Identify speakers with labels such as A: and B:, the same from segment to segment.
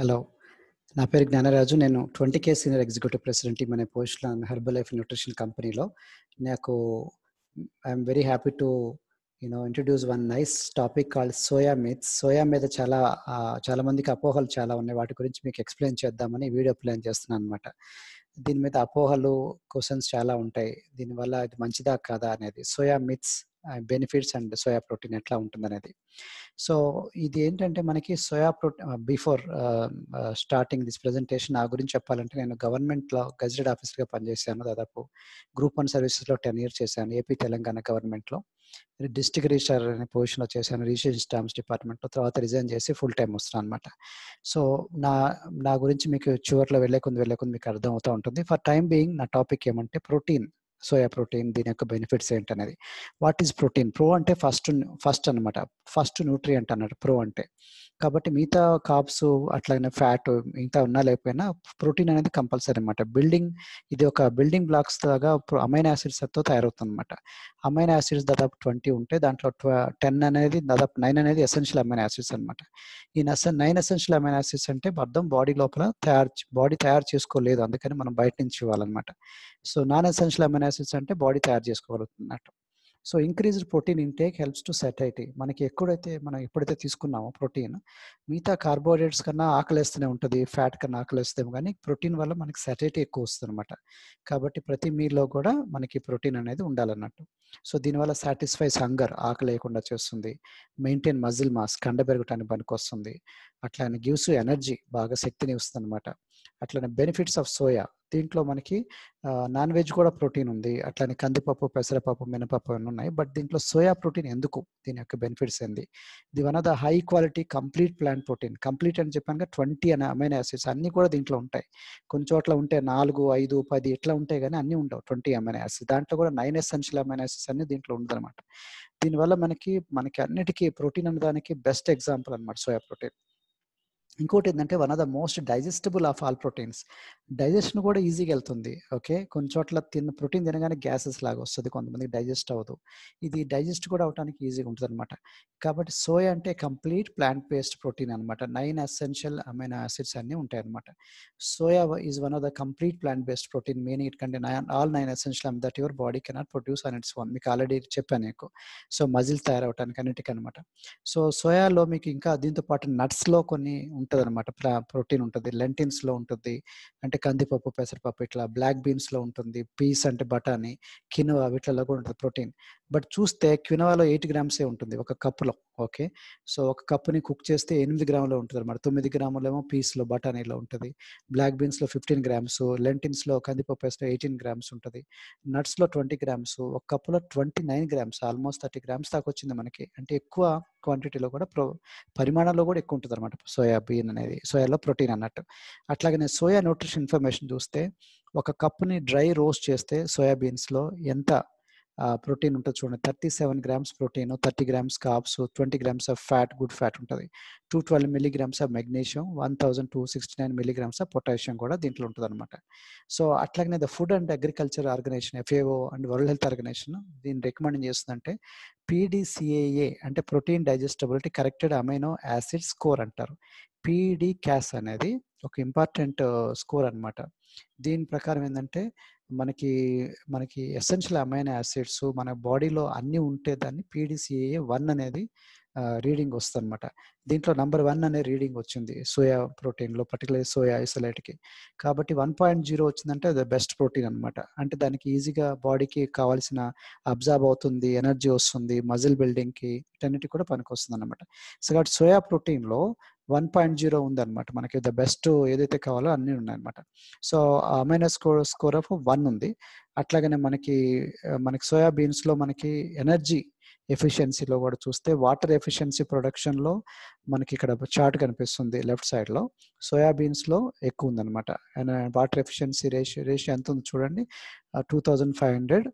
A: Hello నా పేరు జ్ఞానరాజు నేను twenty K senior executive president మన పోస్ట్లో హెర్బల్ లైఫ్ న్యూట్రిషన్ కంపెనీలో నాకు I'm very happy to you know introduce one nice topic call soya myth soya మీద చాలా చాలా మందికి అపోహలు చాలా ఉన్నాయి వాటి గురించి మీకు ఎక్స్ప్లెయిన్ చేద్దామని వీడియో ప్లాన్ చేస్తున్నాను అనమాట దీని మీద అపోహలు క్వశ్చన్స్ చాలా ఉంటాయి దీనివల్ల ఇది మంచిదా కాదా అనేది soya myths benefits and soya protein ఎట్లా ఉంటుందనేది సో ఇది ఏంటంటే మనకి soya protein before starting this presentation నా గురించి చెప్పాలంటే నేను గవర్నమెంట్లో గజెటెడ్ ఆఫీసర్గా పనిచేశాను దాదాపు గ్రూప్ వన్ సర్వీసెస్లో టెన్ ఇయర్స్ చేశాను ఏపీ తెలంగాణ గవర్నమెంట్లో డిస్ట్రిక్ట్ రిజిస్టర్ అనే పొజిషన్లో చేశాను రిజిస్ట్రేషన్ స్టాంప్స్ డిపార్ట్మెంట్లో తర్వాత రిజైన్ చేసి ఫుల్ టైం వస్తున్నాను అనమాట సో నా నా గురించి మీకు చివరిలో వెళ్ళే కొంది వెళ్ళే కొంది మీకు అర్థం అవుతూ ఉంటుంది ఫర్ టైం బీయింగ్ నా టాపిక్ ఏమంటే ప్రోటీన్ సోయా ప్రోటీన్ దీని యొక్క బెనిఫిట్స్ ఏంటనేది వాట్ ఈస్ ప్రోటీన్ ప్రో అంటే ఫస్ట్ ఫస్ట్ అనమాట ఫస్ట్ న్యూట్రియంట్ అన్నట్టు ప్రో అంటే కాబట్టి మిగతా కాప్స్ అట్లాగే ఫ్యాట్ మిగతా ఉన్నా లేకపోయినా ప్రోటీన్ అనేది కంపల్సరీ అనమాట బిల్డింగ్ ఇది ఒక బిల్డింగ్ బ్లాక్స్ లాగా అమైన్ తో తయారవుతుంది అనమాట అమైన్ యాసిడ్స్ దాదాపు ట్వంటీ ఉంటే దాంట్లో టెన్ అనేది దాదాపు నైన్ అనేది ఎసెన్షియల్ అమైన్ యాసిడ్స్ అనమాట ఈ నైన్ ఎసెన్షియల్ అమైన్ యాసిడ్స్ అంటే అర్థం బాడీ లోపల తయారు బాడీ తయారు చేసుకోలేదు అందుకని మనం బయట నుంచి ఇవ్వాలన్నమాట so non essential amino acids అంటే బాడీ తయారు అన్నమాట so increased protein intake helps to satiety మనకి ఎక్కడైతే మనం ఎప్పుడైతే తీసుకున్నామో ప్రోటీన్ మిగతా కార్బోహైడ్రేట్స్ కన్నా ఆకలిస్తూనే ఉంటుంది ఫ్యాట్ కన్నా ఆకలేస్తాము కానీ ప్రోటీన్ వల్ల మనకి సెటైటీ ఎక్కువ వస్తుంది అనమాట కాబట్టి ప్రతి మీల్లో కూడా మనకి ప్రోటీన్ అనేది ఉండాలన్నట్టు సో దీనివల్ల సాటిస్ఫైస్ హంగర్ ఆకలి లేకుండా చేస్తుంది మెయింటైన్ మజిల్ మాస్ కండ పెరగటానికి వస్తుంది అట్లానే గివ్స్ ఎనర్జీ బాగా శక్తిని ఇస్తుంది అనమాట అట్లనే బెనిఫిట్స్ ఆఫ్ సోయా దీంట్లో మనకి నాన్ వెజ్ కూడా ప్రోటీన్ ఉంది అట్లనే కందిపప్పు పెసరపప్పు మినపప్పు అన్నీ ఉన్నాయి బట్ దీంట్లో సోయా ప్రోటీన్ ఎందుకు దీని యొక్క బెనిఫిట్స్ ఏంది ఇది one of the high quality complete plant protein complete అని చెప్పాను ట్వంటీ అనే అమైన్ యాసిడ్స్ అన్నీ కూడా దీంట్లో ఉంటాయి కొన్ని చోట్ల ఉంటే నాలుగు ఐదు పది ఇట్లా ఉంటాయి కానీ అన్నీ ఉండవు ట్వంటీ అమైన్ యాసిడ్స్ దాంట్లో కూడా నైన్ ఎసెన్షియల్ అమైన్ యాసిడ్స్ అన్ని దీంట్లో అనమాట దీనివల్ల మనకి మనకి అన్నిటికీ ప్రోటీన్ అన్న దానికి బెస్ట్ ఎగ్జాంపుల్ అనమాట సోయా ప్రోటీన్ ఇంకోటి ఏంటంటే one of the most digestible of all proteins digestion కూడా ఈజీగా వెళ్తుంది ఓకే కొన్ని చోట్ల తిన్న ప్రోటీన్ తినగానే గ్యాసెస్ లాగా వస్తుంది కొంతమందికి డైజెస్ట్ అవ్వదు ఇది డైజెస్ట్ కూడా అవడానికి ఈజీగా ఉంటుంది అనమాట కాబట్టి సోయా అంటే కంప్లీట్ ప్లాంట్ బేస్డ్ ప్రోటీన్ అనమాట నైన్ అసెన్షియల్ అమైన యాసిడ్స్ అన్నీ ఉంటాయి అనమాట soya is one of the complete plant based protein main it కంటే nine all nine essential um that your body cannot produce and it's one మీకు already చెప్పాను నీకు so muscle తయారవడానికి అన్నిటికీ అనమాట so సోయాలో మీకు ఇంకా దీంతో పాటు నట్స్లో కొన్ని ఉంటుంది అనమాట ప్రోటీన్ ఉంటుంది లెంటిన్స్లో ఉంటుంది అంటే కందిపప్పు పెసరపప్పు ఇట్లా బ్లాక్ బీన్స్లో ఉంటుంది పీస్ అంటే బఠానీ కినోవా వీటిలలో కూడా ఉంటుంది ప్రోటీన్ బట్ చూస్తే క్వినోవాలో ఎయిట్ గ్రామ్సే ఉంటుంది ఒక కప్పులో ఓకే సో ఒక కప్పుని కుక్ చేస్తే ఎనిమిది గ్రాములు ఉంటుంది అనమాట తొమ్మిది గ్రాములు ఏమో పీస్లో బటానీలో ఉంటుంది బ్లాక్ బీన్స్లో ఫిఫ్టీన్ గ్రామ్స్ లెంటిన్స్లో కందిపప్పు వేస్లో ఎయిటీన్ గ్రామ్స్ ఉంటుంది నట్స్లో ట్వంటీ గ్రామ్స్ ఒక కప్పులో twenty nine grams almost thirty grams దాకా వచ్చింది మనకి అంటే ఎక్కువ క్వాంటిటీలో కూడా ప్రో పరిమాణంలో కూడా ఎక్కువ ఉంటుంది అనమాట సోయా సోయాబీన్ అనేది సోయాలో ప్రోటీన్ అన్నట్టు అట్లాగనే సోయా న్యూట్రిషన్ ఇన్ఫర్మేషన్ చూస్తే ఒక కప్పుని డ్రై రోస్ట్ చేస్తే సోయాబీన్స్లో ఎంత ప్రోటీన్ ఉంటుంది చూడండి thirty seven grams protein thirty grams carbs twenty grams of fat good fat ఉంటుంది two twelve milligrams of magnesium one thousand two sixty nine milligrams of potassium కూడా దీంట్లో ఉంటుంది అనమాట సో అట్లాగనే the food and agriculture organization FAO and world health organization దీన్ని recommend చేస్తుందంటే PDCAA అంటే protein digestibility corrected amino acid score అంటారు PD CAS అనేది ఒక ఇంపార్టెంట్ స్కోర్ అనమాట దీని ప్రకారం ఏంటంటే మనకి మనకి ఎసెన్షియల్ అమైనో యాసిడ్స్ మన బాడీలో అన్నీ ఉంటే దాన్ని పీడిసిఏ వన్ అనేది రీడింగ్ వస్తుంది అనమాట దీంట్లో నంబర్ వన్ అనే రీడింగ్ వచ్చింది సోయా ప్రోటీన్లో పర్టికులర్ సోయా ఐసోలేట్కి కాబట్టి వన్ పాయింట్ జీరో వచ్చిందంటే అది బెస్ట్ ప్రోటీన్ అనమాట అంటే దానికి ఈజీగా బాడీకి కావాల్సిన అబ్జార్బ్ అవుతుంది ఎనర్జీ వస్తుంది మజిల్ బిల్డింగ్కి వీటన్నిటి కూడా పనికి వస్తుంది అనమాట సో కాబట్టి సోయా ప్రోటీన్లో వన్ పాయింట్ జీరో ఉంది అనమాట మనకి ద బెస్ట్ ఏదైతే కావాలో అన్నీ ఉన్నాయన్నమాట so aminos score score of one ఉంది అట్లాగనే మనకి మనకి సోయాబీన్స్ లో మనకి ఎనర్జీ ఎఫిషియన్సీలో కూడా చూస్తే వాటర్ ఎఫిషియన్సీ ప్రొడక్షన్లో మనకి ఇక్కడ చార్ట్ కనిపిస్తుంది లెఫ్ట్ సైడ్లో సోయాబీన్స్లో ఎక్కువ ఉందన్నమాట and water efficiency ratio ratio ఎంత ఉంది చూడండి టూ థౌజండ్ ఫైవ్ హండ్రెడ్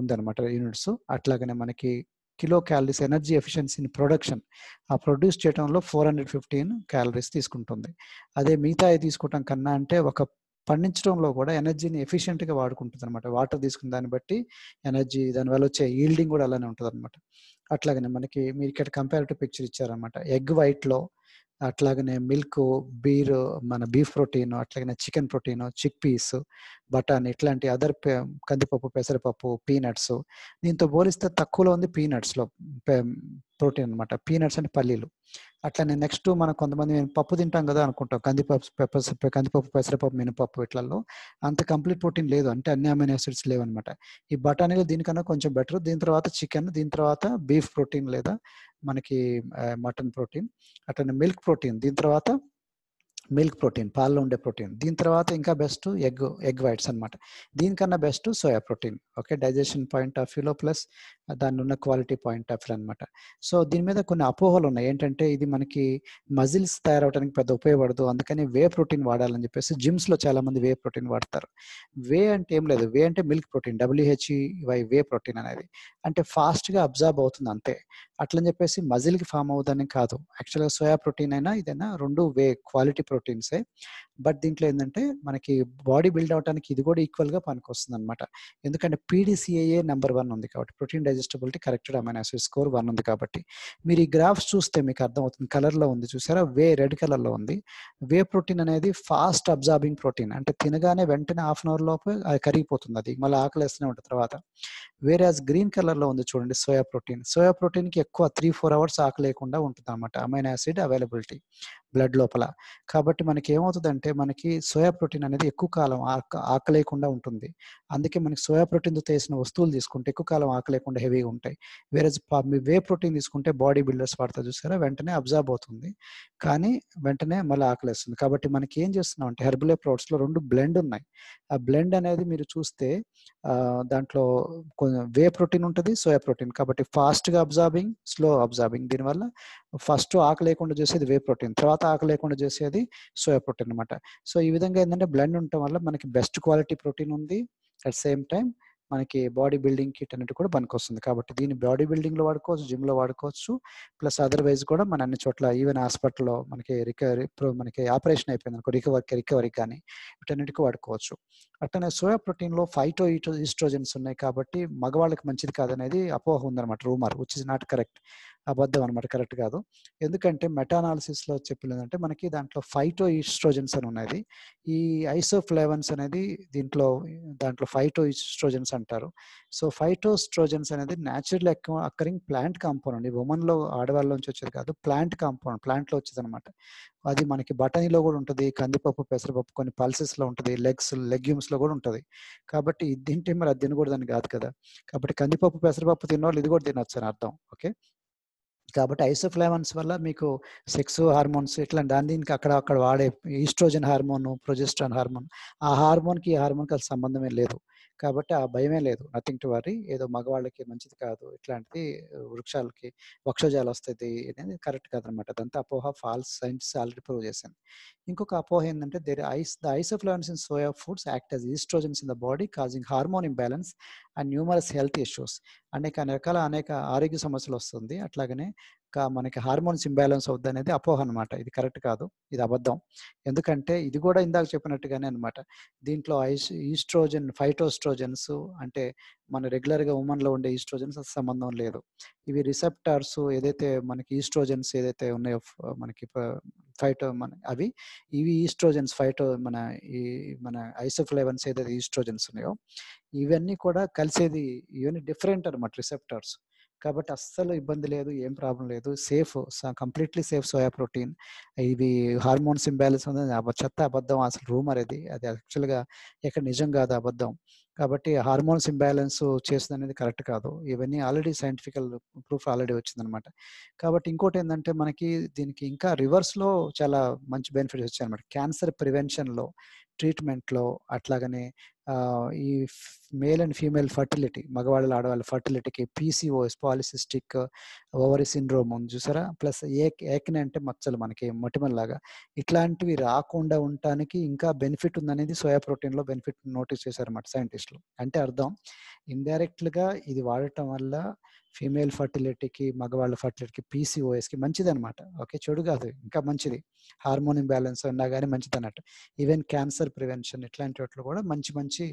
A: ఉందన్నమాట యూనిట్స్ అట్లాగనే మనకి kilo calories energy efficiency in production ఆ ప్రొడ్యూస్ చేయడంలో ఫోర్ హండ్రెడ్ ఫిఫ్టీన్ క్యాలరీస్ తీసుకుంటుంది అదే మిగతా తీసుకోవటం కన్నా అంటే ఒక పండించడంలో కూడా ఎనర్జీని ఎఫిషియెంట్గా వాడుకుంటుంది అనమాట వాటర్ తీసుకున్న దాన్ని బట్టి ఎనర్జీ దానివల్ల వచ్చే ఈల్డింగ్ కూడా అలానే ఉంటుంది అనమాట అట్లాగనే మనకి మీరు ఇక్కడ కంపారిటివ్ పిక్చర్ ఇచ్చారనమాట ఎగ్ వైట్లో అట్లాగనే మిల్క్ బీర్ మన బీఫ్ ప్రోటీన్ అట్లాగనే చికెన్ ప్రోటీన్ చిక్ పీస్ బటాన్ ఇట్లాంటి అదర్ కందిపప్పు పెసరపప్పు పీనట్స్ దీంతో పోలిస్తే తక్కువలో ఉంది పీనట్స్లో ప్రోటీన్ అనమాట పీనట్స్ అంటే పల్లీలు అట్లనే నెక్స్ట్ మనం కొంతమంది మేము పప్పు తింటాం కదా అనుకుంటాం కందిపప్పు పెప్పర్స్ కందిపప్పు పెసరపప్పు మినపప్పు ఇట్లలో అంత కంప్లీట్ ప్రోటీన్ లేదు అంటే అన్ని అమైన్ యాసిడ్స్ లేవన్నమాట ఈ బఠానీలు దీనికన్నా కొంచెం బెటర్ దీని తర్వాత చికెన్ దీని తర్వాత బీఫ్ ప్రోటీన్ లేదా మనకి మటన్ ప్రోటీన్ అట్లనే మిల్క్ ప్రోటీన్ దీని తర్వాత మిల్క్ ప్రోటీన్ పాల్లో ఉండే ప్రోటీన్ దీని తర్వాత ఇంకా బెస్ట్ ఎగ్ ఎగ్ వైట్స్ అనమాట దీనికన్నా best soya protein okay digestion point of వ్యూలో ప్లస్ దాని ఉన్న క్వాలిటీ పాయింట్ ఆఫ్ వ్యూ అనమాట సో దీని మీద కొన్ని అపోహలు ఉన్నాయి ఏంటంటే ఇది మనకి మజిల్స్ తయారవడానికి పెద్ద ఉపయోగపడదు అందుకని వే ప్రోటీన్ వాడాలని చెప్పేసి జిమ్స్లో మంది వే ప్రోటీన్ వాడతారు వే అంటే ఏం లేదు వే అంటే milk protein W H E whey protein అనేది అంటే ఫాస్ట్గా అబ్జర్బ్ అవుతుంది అంతే అట్లని చెప్పేసి మజిల్కి ఫామ్ అవుదని కాదు యాక్చువల్గా సోయా ప్రోటీన్ అయినా ఇదైనా రెండు వే క్వాలిటీ ప్రోటీన్సే బట్ దీంట్లో ఏంటంటే మనకి బాడీ బిల్డ్ అవడానికి ఇది కూడా ఈక్వల్గా వస్తుంది అనమాట ఎందుకంటే పీడీసీఏఏ నెంబర్ వన్ ఉంది కాబట్టి protein digestibility corrected amino acid score one ఉంది కాబట్టి మీరు ఈ గ్రాఫ్స్ చూస్తే మీకు అర్థమవుతుంది కలర్లో ఉంది చూసారా వే రెడ్ కలర్లో ఉంది వే ప్రోటీన్ అనేది ఫాస్ట్ అబ్జార్బింగ్ ప్రోటీన్ అంటే తినగానే వెంటనే హాఫ్ అన్ అవర్ లోపు అది కరిగిపోతుంది అది మళ్ళీ ఆకలేస్తూనే ఉంటుంది తర్వాత వేరే యాజ్ గ్రీన్ కలర్లో ఉంది చూడండి సోయా ప్రోటీన్ సోయా ప్రోటీన్కి ఎక్కువ త్రీ ఫోర్ అవర్స్ ఆకలి లేకుండా ఉంటుంది అనమాట అమైన్ యాసిడ్ అవైలబిలిటీ బ్లడ్ లోపల కాబట్టి మనకి ఏమవుతుందంటే మనకి సోయా ప్రోటీన్ అనేది ఎక్కువ కాలం ఆకలేకుండా ఉంటుంది అందుకే మనకి సోయా ప్రోటీన్ ముందు వేసిన వస్తువులు తీసుకుంటే ఎక్కువ కాలం ఆకలేకుండా హెవీగా ఉంటాయి వేరే మీ వే ప్రోటీన్ తీసుకుంటే బాడీ బిల్డర్స్ వాడతా చూసారా వెంటనే అబ్జర్బ్ అవుతుంది కానీ వెంటనే మళ్ళీ ఆకలేస్తుంది కాబట్టి మనకి ఏం చేస్తున్నాం అంటే హెర్బులే లో రెండు బ్లెండ్ ఉన్నాయి ఆ బ్లెండ్ అనేది మీరు చూస్తే దాంట్లో కొంచెం వే ప్రోటీన్ ఉంటుంది సోయా ప్రోటీన్ కాబట్టి ఫాస్ట్ గా అబ్జార్బింగ్ స్లో అబ్జార్బింగ్ దీనివల్ల ఫస్ట్ ఆకలి లేకుండా చేసేది వే ప్రోటీన్ తర్వాత ఆకలి లేకుండా చేసేది సోయా ప్రోటీన్ అనమాట సో ఈ విధంగా ఏంటంటే బ్లెండ్ ఉండటం వల్ల మనకి బెస్ట్ క్వాలిటీ ప్రోటీన్ ఉంది అట్ సేమ్ టైం మనకి బాడీ బిల్డింగ్ కిట్ అనేది కూడా పనికొస్తుంది కాబట్టి దీన్ని బాడీ బిల్డింగ్ లో వాడుకోవచ్చు జిమ్ లో వాడుకోవచ్చు ప్లస్ అదర్వైజ్ కూడా మన అన్ని చోట్ల ఈవెన్ హాస్పిటల్లో మనకి రికవరీ మనకి ఆపరేషన్ అయిపోయింది అనుకో రికవరీ రికవరీ కానీ వీటన్నిటికీ వాడుకోవచ్చు అట్లనే సోయా ప్రోటీన్ లో ఫైటో ఈస్ట్రోజెన్స్ ఉన్నాయి కాబట్టి మగవాళ్ళకి మంచిది కాదనేది అపోహ ఉందనమాట rumour which is not correct అబద్ధం అనమాట కరెక్ట్ కాదు ఎందుకంటే మెటానాలిసిస్లో చెప్పిందంటే మనకి దాంట్లో ఫైటో ఈస్ట్రోజన్స్ అని ఉన్నది ఈ ఐసోఫ్లేవన్స్ అనేది దీంట్లో దాంట్లో ఫైటో ఈస్ట్రోజన్స్ అంటారు సో ఫైటోస్ట్రోజన్స్ అనేది న్యాచురల్ అక్కరింగ్ ప్లాంట్ కాంపౌండ్ ఈ ఉమెన్లో ఆడవాళ్ళలోంచి వచ్చేది కాదు ప్లాంట్ కాంపౌండ్ ప్లాంట్లో వచ్చేది అనమాట అది మనకి బటనీలో కూడా ఉంటుంది కందిపప్పు పెసరపప్పు కొన్ని పల్సెస్లో ఉంటుంది లెగ్స్ లెగ్యూమ్స్లో కూడా ఉంటుంది కాబట్టి ఇది తింటే మరి అది తినకూడదని కాదు కదా కాబట్టి కందిపప్పు పెసరపప్పు తిన్నోళ్ళు ఇది కూడా తినొచ్చు అని అర్థం ఓకే కాబట్టి ఐసోఫ్లేవన్స్ వల్ల మీకు సెక్స్ హార్మోన్స్ ఇట్లా దాని దీనికి అక్కడ అక్కడ వాడే ఈస్ట్రోజన్ హార్మోన్ ప్రొజెస్ట్రాన్ హార్మోన్ ఆ హార్మోన్కి ఈ హార్మోన్కి అసలు సంబంధమే లేదు కాబట్టి ఆ భయమే లేదు నథింగ్ టు వరీ ఏదో మగవాళ్ళకి మంచిది కాదు ఇట్లాంటిది వృక్షాలకి వక్షోజాలు వస్తుంది అనేది కరెక్ట్ కాదనమాట అదంతా అపోహ ఫాల్స్ సైన్స్ ఆల్రెడీ ప్రూవ్ చేసింది ఇంకొక అపోహ ఏంటంటే there is the isoflavones in soya foods act as estrogens in the body causing hormone imbalance and numerous health issues అనేక రకాల అనేక ఆరోగ్య సమస్యలు వస్తుంది అట్లాగనే మనకి హార్మోన్స్ ఇంబ్యాలెన్స్ అవుద్ది అనేది అపోహ అనమాట ఇది కరెక్ట్ కాదు ఇది అబద్ధం ఎందుకంటే ఇది కూడా ఇందాక చెప్పినట్టుగానే అనమాట దీంట్లో ఐస్ ఈస్ట్రోజన్ ఫైటోస్ట్రోజన్స్ అంటే మన రెగ్యులర్గా ఉమెన్లో ఉండే ఈస్ట్రోజన్స్ సంబంధం లేదు ఇవి రిసెప్టార్స్ ఏదైతే మనకి ఈస్ట్రోజన్స్ ఏదైతే ఉన్నాయో మనకి ఫైటో మన అవి ఇవి ఈస్ట్రోజన్స్ ఫైటో మన ఈ మన ఐసోఫ్లేవన్స్ ఏదైతే ఈస్ట్రోజన్స్ ఉన్నాయో ఇవన్నీ కూడా కలిసేది ఇవన్నీ డిఫరెంట్ అనమాట రిసెప్టార్స్ కాబట్టి అస్సలు ఇబ్బంది లేదు ఏం ప్రాబ్లం లేదు safe completely safe soya protein ఇది హార్మోన్స్ ఇంబ్యాలెన్స్ చెత్త అబద్ధం అసలు రూమర్ అది అది యాక్చువల్గా ఎక్కడ నిజం కాదు అబద్ధం కాబట్టి హార్మోన్స్ ఇంబ్యాలెన్స్ చేస్తుంది అనేది కరెక్ట్ కాదు ఇవన్నీ ఆల్రెడీ సైంటిఫికల్ ప్రూఫ్ ఆల్రెడీ వచ్చిందనమాట కాబట్టి ఇంకోటి ఏంటంటే మనకి దీనికి ఇంకా రివర్స్లో చాలా మంచి బెనిఫిట్స్ వచ్చాయన్నమాట క్యాన్సర్ ప్రివెన్షన్లో ట్రీట్మెంట్లో అట్లాగనే ఈ మేల్ అండ్ ఫీమేల్ ఫర్టిలిటీ మగవాళ్ళు ఆడవాళ్ళ ఫర్టిలిటీకి పీసీఓఎస్ పాలిసిస్టిక్ ఓవరి సిండ్రోమ్ ఉంది చూసారా ప్లస్ ఏక్ ఏకనే అంటే మచ్చలు మనకి మొటిమల్లాగా ఇట్లాంటివి రాకుండా ఉండటానికి ఇంకా బెనిఫిట్ ఉందనేది సోయా ప్రోటీన్లో బెనిఫిట్ నోటీస్ చేశారన్నమాట సైంటిస్ట్ టెస్ట్లు అంటే అర్థం ఇండైరెక్ట్గా ఇది వాడటం వల్ల ఫీమేల్ ఫర్టిలిటీకి మగవాళ్ళ ఫర్టిలిటీకి పీసీఓఎస్కి మంచిది అనమాట ఓకే చెడు కాదు ఇంకా మంచిది హార్మోన్ ఇంబ్యాలెన్స్ ఉన్నా కానీ మంచిది అన్నట్టు ఈవెన్ క్యాన్సర్ ప్రివెన్షన్ ఇట్లాంటి వాటిలో కూడా మంచి మంచి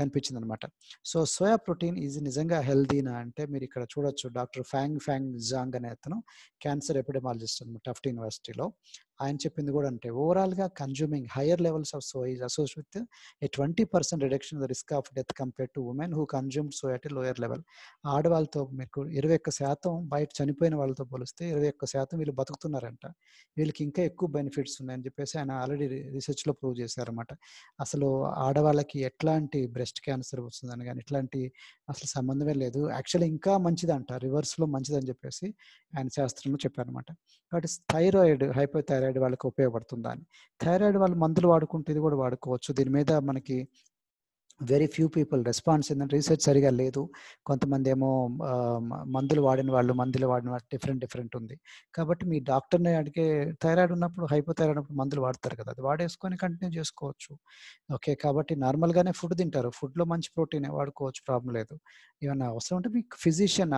A: కనిపించింది అనమాట సో సోయా ప్రోటీన్ ఈజ్ నిజంగా హెల్దీనా అంటే మీరు ఇక్కడ చూడొచ్చు డాక్టర్ ఫ్యాంగ్ ఫ్యాంగ్ జాంగ్ అనే అతను క్యాన్సర్ ఎపిడమాలజిస్ట్ అనమాట టఫ్ట్ యూనివర్సిటీలో ఆయన చెప్పింది కూడా అంటే ఓవరాల్గా consuming higher levels of soya is associated with a twenty percent reduction the risk of death compare to women who consume soya at lower level ఆడవాళ్ళతో మీకు ఇరవై ఒక్క శాతం బయట చనిపోయిన వాళ్ళతో పోలిస్తే ఇరవై ఒక్క శాతం వీళ్ళు బతుకుతున్నారంట వీళ్ళకి ఇంకా ఎక్కువ బెనిఫిట్స్ ఉన్నాయని చెప్పేసి ఆయన ఆల్రెడీ రీసెర్చ్లో ప్రూవ్ చేశారనమాట అసలు ఆడవాళ్ళకి ఎట్లాంటి బ్రెస్ట్ క్యాన్సర్ వస్తుందని కానీ ఇట్లాంటి అసలు సంబంధమే లేదు యాక్చువల్లీ ఇంకా మంచిదంట రివర్స్లో మంచిదని చెప్పేసి ఆయన శాస్త్రంలో చెప్పారనమాట కాబట్టి థైరాయిడ్ హైపోథైరాయిడ్ థైరాయిడ్ వాళ్ళకి ఉపయోగపడుతుందని థైరాయిడ్ వాళ్ళు మందులు వాడుకుంటే ఇది కూడా వాడుకోవచ్చు దీని మీద మనకి వెరీ ఫ్యూ పీపుల్ రెస్పాన్స్ ఏంటంటే రీసెర్చ్ సరిగా లేదు కొంతమంది ఏమో మందులు వాడిన వాళ్ళు మందులు వాడిన వాళ్ళు డిఫరెంట్ డిఫరెంట్ ఉంది కాబట్టి మీ డాక్టర్ని అడిగే థైరాయిడ్ ఉన్నప్పుడు హైపోథైరాయిడ్ ఉన్నప్పుడు మందులు వాడతారు కదా అది వాడేసుకొని కంటిన్యూ చేసుకోవచ్చు ఓకే కాబట్టి నార్మల్గానే ఫుడ్ తింటారు ఫుడ్లో మంచి ప్రోటీనే వాడుకోవచ్చు ప్రాబ్లం లేదు ఏమన్నా అవసరం ఉంటే మీకు ఫిజిషియన్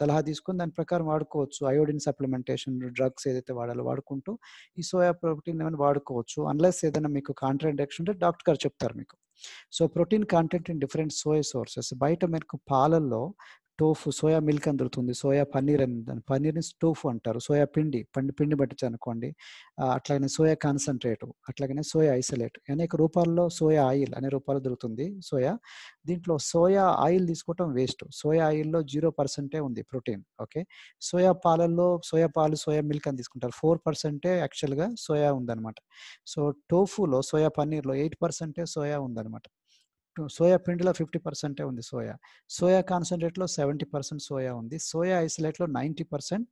A: సలహా తీసుకుని దాని ప్రకారం వాడుకోవచ్చు అయోడిన్ సప్లిమెంటేషన్ డ్రగ్స్ ఏదైతే వాడాలో వాడుకుంటూ ఈ సోయా ప్రోటీన్ ఏమైనా వాడుకోవచ్చు అన్లెస్ ఏదైనా మీకు కాంట్రాడిక్షన్ ఉంటే డాక్టర్ గారు చెప్తారు మీకు so protein content in different soya sources బయట మనకు పాలల్లో టోఫు సోయా మిల్క్ అని దొరుకుతుంది సోయా పన్నీర్ అని పన్నీర్ని టోఫు అంటారు సోయా పిండి పండి పిండి పట్టించు అనుకోండి అట్లాగనే సోయా కాన్సన్ట్రేట్ అట్లాగనే సోయా ఐసోలేట్ అనేక రూపాల్లో సోయా ఆయిల్ అనే రూపాలు దొరుకుతుంది సోయా దీంట్లో సోయా ఆయిల్ తీసుకోవటం వేస్ట్ సోయా ఆయిల్లో జీరో పర్సెంటే ఉంది ప్రోటీన్ ఓకే సోయా పాలల్లో సోయా పాలు సోయా మిల్క్ అని తీసుకుంటారు ఫోర్ పర్సెంటే యాక్చువల్గా సోయా ఉందన్నమాట సో టోఫులో సోయా పన్నీర్లో ఎయిట్ పర్సెంటే సోయా ఉందన్నమాట సోయా పిండిలో ఫిఫ్టీ పర్సెంటే ఉంది సోయా సోయా కాన్సన్ట్రేట్లో సెవెంటీ పర్సెంట్ సోయా ఉంది సోయా ఐసోలేట్లో నైంటీ పర్సెంట్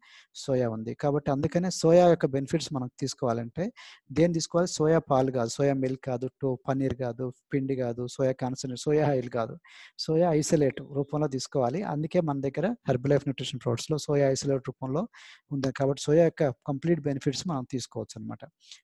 A: సోయా ఉంది కాబట్టి అందుకనే సోయా యొక్క బెనిఫిట్స్ మనం తీసుకోవాలంటే దేని తీసుకోవాలి సోయా పాలు కాదు సోయా మిల్క్ కాదు టూ పన్నీర్ కాదు పిండి కాదు సోయా కాన్సన్ట్రేట్ సోయా ఆయిల్ కాదు సోయా ఐసోలేట్ రూపంలో తీసుకోవాలి అందుకే మన దగ్గర లైఫ్ న్యూట్రిషన్ ప్రోడక్ట్స్లో సోయా ఐసోలేట్ రూపంలో ఉంది కాబట్టి సోయా యొక్క కంప్లీట్ బెనిఫిట్స్ మనం తీసుకోవచ్చు అనమాట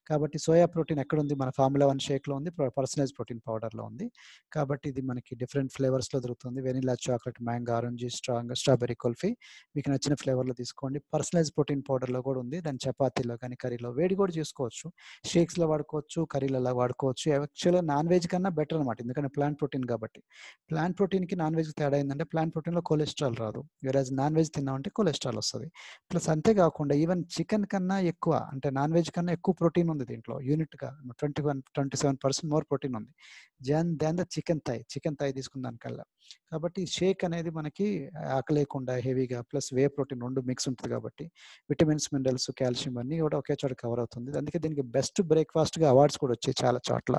A: కాబట్టి సోయా ప్రోటీన్ ఎక్కడ ఉంది మన ఫార్ములా వన్ షేక్లో ఉంది పర్సనలైజ్ ప్రోటీన్ పౌడర్లో ఉంది కాబట్టి కాబట్టి ఇది మనకి డిఫరెంట్ ఫ్లేవర్స్ లో దొరుకుతుంది vanilla chocolate mango orange strong strawberry kulfi మీకు నచ్చిన ఫ్లేవర్ లో తీసుకోండి పర్సనలైజ్ ప్రోటీన్ పౌడర్ లో కూడా ఉంది దాని చపాతీలో కానీ కర్రీలో వేడి కూడా చేసుకోవచ్చు షేక్స్ లో వాడుకోవచ్చు కర్రీలలో వాడుకోవచ్చు యాక్చువల్గా నాన్ వెజ్ కన్నా బెటర్ అనమాట ఎందుకంటే ప్లాంట్ ప్రోటీన్ కాబట్టి ప్లాంట్ కి నాన్ వెజ్ తేడా ఏంటంటే ప్లాంట్ ప్రోటీన్ లో కొలెస్ట్రాల్ రాదు వేరే నాన్ వెజ్ తిన్నామంటే కొలెస్ట్రాల్ వస్తుంది ప్లస్ అంతేకాకుండా ఈవెన్ చికెన్ కన్నా ఎక్కువ అంటే నాన్ వెజ్ కన్నా ఎక్కువ ప్రోటీన్ ఉంది దీంట్లో గా twenty one twenty seven percent more protein ఉంది then then the chicken thigh chicken thigh తీసుకున్న దానికల్లా కాబట్టి షేక్ అనేది మనకి ఆకలేకుండా హెవీగా ప్లస్ వే ప్రోటీన్ రెండు మిక్స్ ఉంటుంది కాబట్టి విటమిన్స్ మినరల్స్ కాల్షియం అన్నీ కూడా ఒకే చోట కవర్ అవుతుంది అందుకే దీనికి బెస్ట్ బ్రేక్ఫాస్ట్గా అవార్డ్స్ కూడా వచ్చాయి చాలా చోట్ల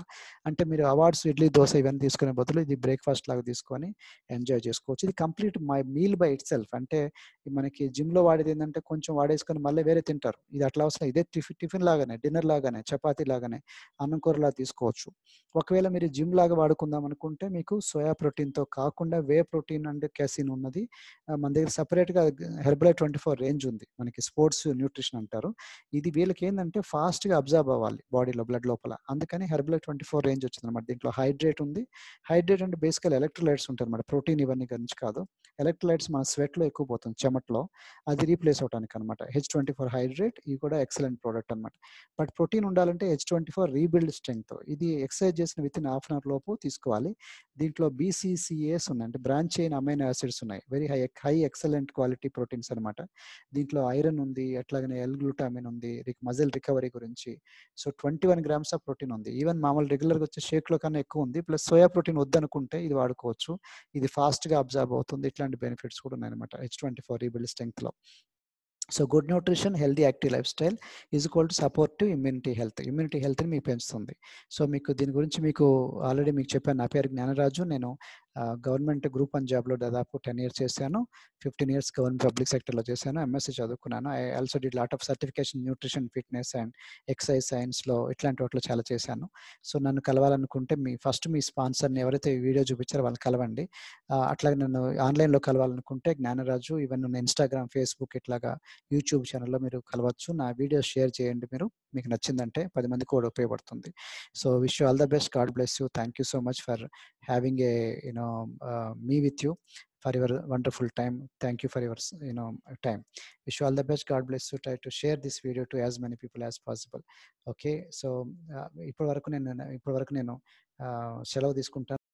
A: అంటే మీరు అవార్డ్స్ ఇడ్లీ దోశ ఇవన్నీ తీసుకునే బదులు ఇది బ్రేక్ఫాస్ట్ లాగా తీసుకొని ఎంజాయ్ చేసుకోవచ్చు ఇది complete my meal by itself అంటే మనకి జిమ్లో వాడేది ఏంటంటే కొంచెం వాడేసుకొని మళ్ళీ వేరే తింటారు ఇది అట్లా అవసరం ఇదే టిఫిన్ టిఫిన్ లాగానే డిన్నర్ లాగానే చపాతీ లాగానే అన్నం కూరలా తీసుకోవచ్చు ఒకవేళ మీరు జిమ్ లాగా వాడుకుందాం అనుకుంటే తీసుకుంటే మీకు సోయా ప్రోటీన్తో కాకుండా వే ప్రోటీన్ అండ్ క్యాసిన్ ఉన్నది మన దగ్గర సపరేట్గా హెర్బలైట్ ట్వంటీ ఫోర్ రేంజ్ ఉంది మనకి స్పోర్ట్స్ న్యూట్రిషన్ అంటారు ఇది వీళ్ళకి ఏంటంటే ఫాస్ట్గా అబ్జర్వ్ అవ్వాలి బాడీలో బ్లడ్ లోపల అందుకని హెర్బలైట్ ట్వంటీ ఫోర్ రేంజ్ వచ్చింది అనమాట దీంట్లో హైడ్రేట్ ఉంది హైడ్రేట్ అంటే బేసికల్ ఎలక్ట్రోలైట్స్ ఉంటాయి అనమాట ప్రోటీన్ ఇవన్నీ గురించి కాదు ఎలక్ట్రోలైట్స్ మన స్వెట్లో ఎక్కువ పోతుంది చెమట్లో అది రీప్లేస్ అవడానికి అనమాట హెచ్ ట్వంటీ ఫోర్ హైడ్రేట్ ఇది కూడా ఎక్సలెంట్ ప్రోడక్ట్ అనమాట బట్ ప్రోటీన్ ఉండాలంటే H twenty four rebuild strength ఇది ఎక్సర్సైజ్ చేసిన within half an hour లోపు తీసుకోవాలి ఉన్నాయి దీంట్లో బీసీసీఏస్ ఉన్నాయి అంటే బ్రాంచ్ చైన్ అమైనో యాసిడ్స్ ఉన్నాయి very high high excellent quality proteins అనమాట దీంట్లో ఐరన్ ఉంది అట్లాగనే ఎల్ గ్లూటామిన్ ఉంది మజిల్ రికవరీ గురించి so twenty one grams of protein ఉంది ఈవెన్ మామూలు రెగ్యులర్గా వచ్చే షేక్లో కన్నా ఎక్కువ ఉంది ప్లస్ సోయా ప్రోటీన్ వద్దనుకుంటే ఇది వాడుకోవచ్చు ఇది ఫాస్ట్గా అబ్జర్బ్ అవుతుంది ఇట్లాంటి బెనిఫిట్స్ కూడా ఉన్నాయన్నమాట హెచ్ ట్వంటీ ఫోర్ ఈ బిల్ స్ట్రెంగ్త్లో so good nutrition healthy active lifestyle is equal to to immunity health immunity హెల్త్ని మీకు పెంచుతుంది సో మీకు దీని గురించి మీకు ఆల్రెడీ మీకు చెప్పాను నా పేరు జ్ఞానరాజు నేను గవర్నమెంట్ గ్రూప్ అండ్ జాబ్లో దాదాపు టెన్ ఇయర్స్ చేశాను ఫిఫ్టీన్ ఇయర్స్ గవర్నమెంట్ పబ్లిక్ సెక్టర్లో చేశాను ఎంఎస్సీ చదువుకున్నాను I also did lot of certification nutrition fitness and exercise సైన్స్లో ఇట్లాంటి వాటిలో చాలా చేశాను సో నన్ను కలవాలనుకుంటే మీ ఫస్ట్ మీ స్పాన్సర్ని ఎవరైతే వీడియో చూపించారో వాళ్ళు కలవండి అట్లాగే నన్ను ఆన్లైన్లో కలవాలనుకుంటే జ్ఞానరాజు ఈవెన్ నన్ను ఇన్స్టాగ్రామ్ ఫేస్బుక్ ఇట్లాగా యూట్యూబ్ ఛానల్లో మీరు కలవచ్చు నా వీడియోస్ షేర్ చేయండి మీరు మీకు నచ్చిందంటే పది మందికి కూడా ఉపయోగపడుతుంది so wish all the best God bless you thank you so much for having a you know know uh, me with you for your wonderful time. Thank you for your you know time. Wish you all the best. God bless you. Try to share this video to as many people as possible. Okay. So ఇప్పుడు వరకు నేను ఇప్పటి వరకు నేను సెలవు తీసుకుంటాను